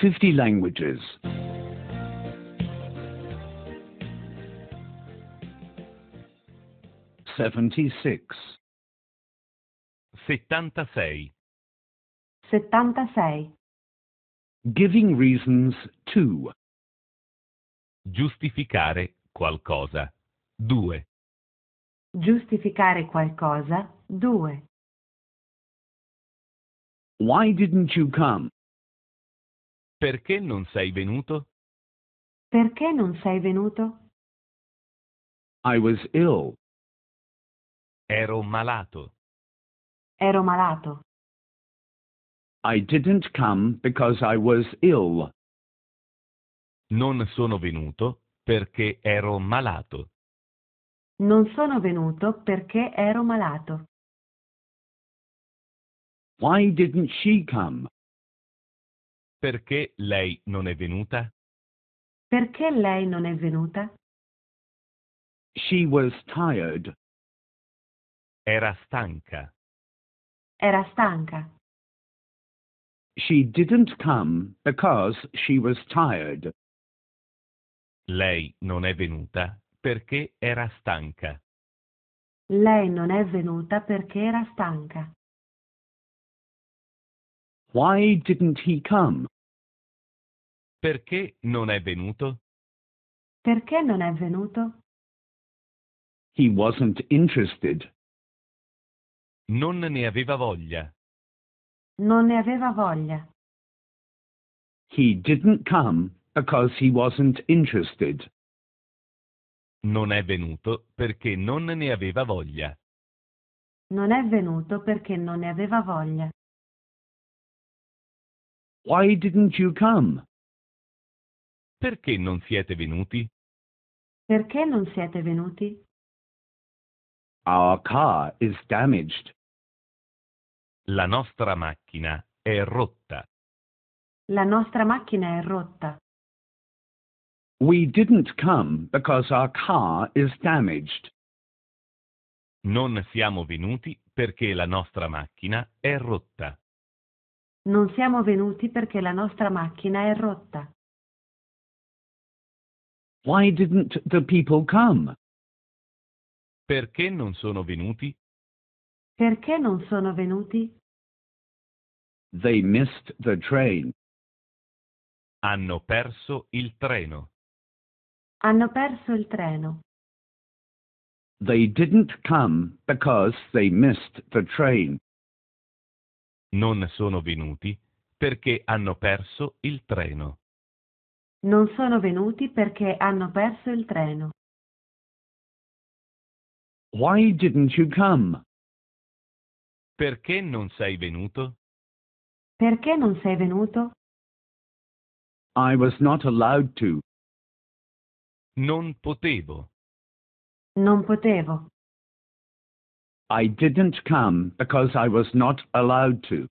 50 languages. Seventy-six. Settantasei. Giving reasons to. Giustificare qualcosa. due. Giustificare qualcosa. due. Why didn't you come? Perché non sei venuto? Perché non sei venuto? I was ill. Ero malato. Ero malato. I didn't come because I was ill. Non sono venuto perché ero malato. Non sono venuto perché ero malato. Why didn't she come? Perché lei non è venuta? Perché lei non è venuta? She was tired. Era stanca. Era stanca. She didn't come because she was tired. Lei non è venuta perché era stanca. Lei non è venuta perché era stanca. Why didn't he come? Perché non è venuto? Perché non è venuto? He wasn't interested. Non ne aveva voglia. Non ne aveva voglia. He didn't come because he wasn't interested. Non è venuto perché non ne aveva voglia. Non è venuto perché non ne aveva voglia. Why didn't you come? Perché non siete venuti? Perché non siete venuti? Our car is damaged. La nostra macchina è rotta. La nostra macchina è rotta. We didn't come because our car is damaged. Non siamo venuti perché la nostra macchina è rotta. Non siamo venuti perché la nostra macchina è rotta. Why didn't the people come? Perché non sono venuti? Perché non sono venuti? They missed the train. Hanno perso il treno. Hanno perso il treno. They didn't come because they missed the train. Non sono venuti perché hanno perso il treno. Non sono venuti perché hanno perso il treno. Why didn't you come? Perché non sei venuto? Perché non sei venuto? I was not allowed to. Non potevo. Non potevo. I didn't come because I was not allowed to.